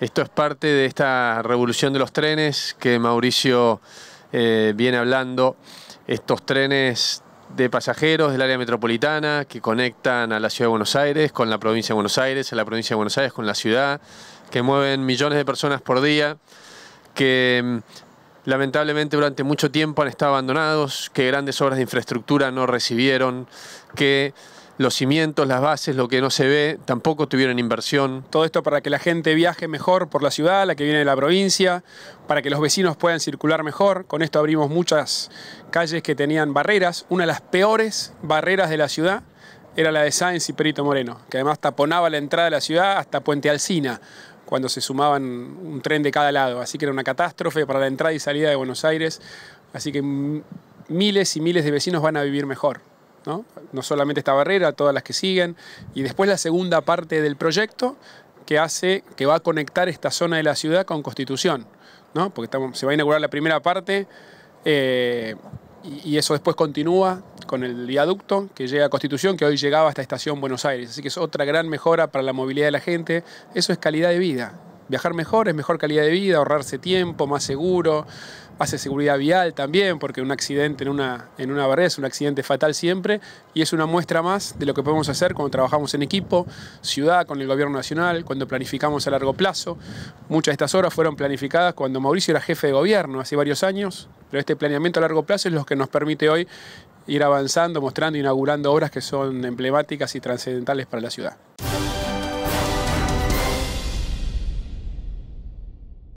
Esto es parte de esta revolución de los trenes que Mauricio eh, viene hablando. Estos trenes de pasajeros del área metropolitana que conectan a la ciudad de Buenos Aires con la provincia de Buenos Aires, a la provincia de Buenos Aires con la ciudad, que mueven millones de personas por día, que mm, lamentablemente durante mucho tiempo han estado abandonados, que grandes obras de infraestructura no recibieron, que los cimientos, las bases, lo que no se ve, tampoco tuvieron inversión. Todo esto para que la gente viaje mejor por la ciudad, la que viene de la provincia, para que los vecinos puedan circular mejor. Con esto abrimos muchas calles que tenían barreras. Una de las peores barreras de la ciudad era la de Sáenz y Perito Moreno, que además taponaba la entrada de la ciudad hasta Puente Alsina cuando se sumaban un tren de cada lado. Así que era una catástrofe para la entrada y salida de Buenos Aires. Así que miles y miles de vecinos van a vivir mejor. ¿no? solamente esta barrera, todas las que siguen, y después la segunda parte del proyecto que hace, que va a conectar esta zona de la ciudad con Constitución, ¿no? porque estamos, se va a inaugurar la primera parte eh, y, y, eso después continúa con el viaducto que llega a Constitución, que hoy llegaba hasta Estación Buenos Aires, así que es otra gran mejora para la movilidad de la gente, eso es calidad de vida, Viajar mejor es mejor calidad de vida, ahorrarse tiempo, más seguro, hace seguridad vial también, porque un accidente en una, en una barrera es un accidente fatal siempre, y es una muestra más de lo que podemos hacer cuando trabajamos en equipo, ciudad, con el gobierno nacional, cuando planificamos a largo plazo. Muchas de estas obras fueron planificadas cuando Mauricio era jefe de gobierno hace varios años, pero este planeamiento a largo plazo es lo que nos permite hoy ir avanzando, mostrando, e inaugurando obras que son emblemáticas y trascendentales para la ciudad.